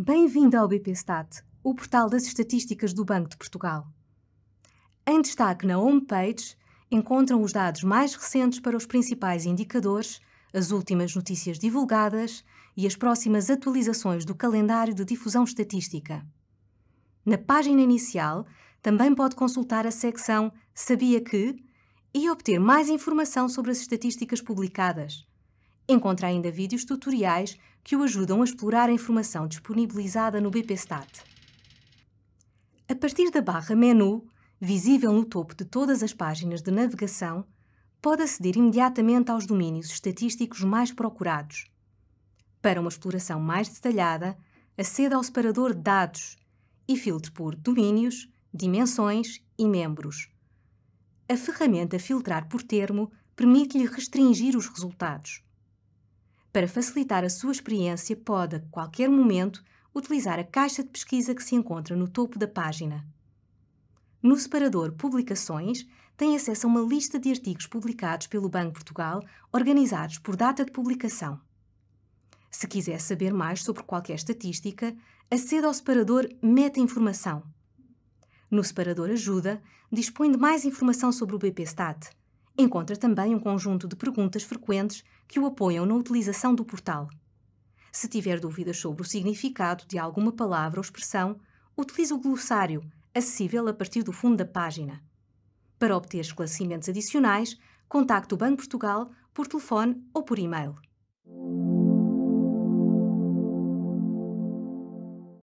Bem-vindo ao BPStat, o portal das estatísticas do Banco de Portugal. Em destaque na homepage encontram os dados mais recentes para os principais indicadores, as últimas notícias divulgadas e as próximas atualizações do calendário de difusão estatística. Na página inicial, também pode consultar a secção Sabia que e obter mais informação sobre as estatísticas publicadas. Encontra ainda vídeos tutoriais que o ajudam a explorar a informação disponibilizada no BPStat. A partir da barra Menu, visível no topo de todas as páginas de navegação, pode aceder imediatamente aos domínios estatísticos mais procurados. Para uma exploração mais detalhada, aceda ao separador Dados e filtre por Domínios, Dimensões e Membros. A ferramenta Filtrar por Termo permite-lhe restringir os resultados. Para facilitar a sua experiência, pode, a qualquer momento, utilizar a caixa de pesquisa que se encontra no topo da página. No separador Publicações, tem acesso a uma lista de artigos publicados pelo Banco Portugal, organizados por data de publicação. Se quiser saber mais sobre qualquer estatística, aceda ao separador Meta Informação. No separador Ajuda, dispõe de mais informação sobre o BPStat, encontra também um conjunto de perguntas frequentes que o apoiam na utilização do portal. Se tiver dúvidas sobre o significado de alguma palavra ou expressão, utilize o glossário, acessível a partir do fundo da página. Para obter esclarecimentos adicionais, contacte o Banco Portugal por telefone ou por e-mail.